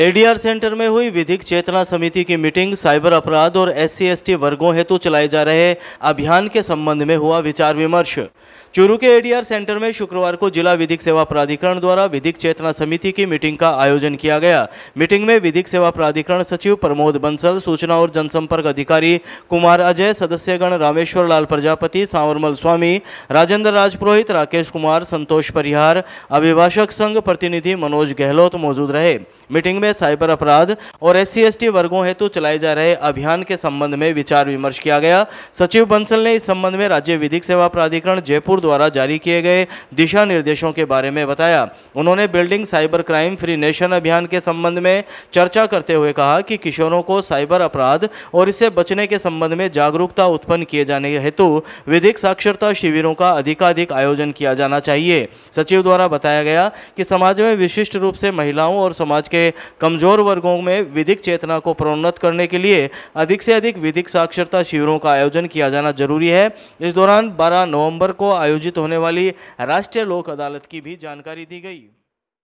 ADR centre में हुई विधिक चेतना समिति की मीटिंग साइबर अपराध और एस सी वर्गों हेतु चलाए जा रहे अभियान के संबंध में हुआ विचार विमर्श चूरू के एडीआर सेंटर में शुक्रवार को जिला विधिक सेवा प्राधिकरण द्वारा विधिक चेतना समिति की मीटिंग का आयोजन किया गया मीटिंग में विधिक सेवा प्राधिकरण सचिव प्रमोद बंसल सूचना और जनसंपर्क अधिकारी कुमार अजय सदस्यगण रामेश्वर लाल प्रजापति सांवरमल स्वामी राजेंद्र राजपुरोहित राकेश कुमार संतोष परिहार अभिभाषक संघ प्रतिनिधि मनोज गहलोत मौजूद रहे मीटिंग में में साइबर अपराध और एस सी वर्गों हेतु तो चलाए जा रहे अभियान के संबंध में विचार विमर्श किया गया सचिव बंसल ने इस संबंध में राज्य विधिक सेवा प्राधिकरण जयपुर द्वारा जारी किए गए दिशा निर्देशों के बारे में बताया उन्होंने building cyber crime free nation अभियान के संबंध में चर्चा करते हुए कहा कि किशोरों को साइबर अपराध और इससे बचने के संबंध में जागरूकता उत्पन्न किए जाने हेतु विधिक साक्षरता शिविरों का अधिकाधिक आयोजन किया जाना चाहिए सचिव द्वारा बताया गया कि समाज में विशिष्ट रूप से महिलाओं और समाज के कमजोर वर्गों में विधिक चेतना को प्रोन्नत करने के लिए अधिक से अधिक विधिक साक्षरता शिविरों का आयोजन किया जाना जरूरी है इस दौरान 12 नवंबर को आयोजित होने वाली राष्ट्रीय लोक अदालत की भी जानकारी दी गई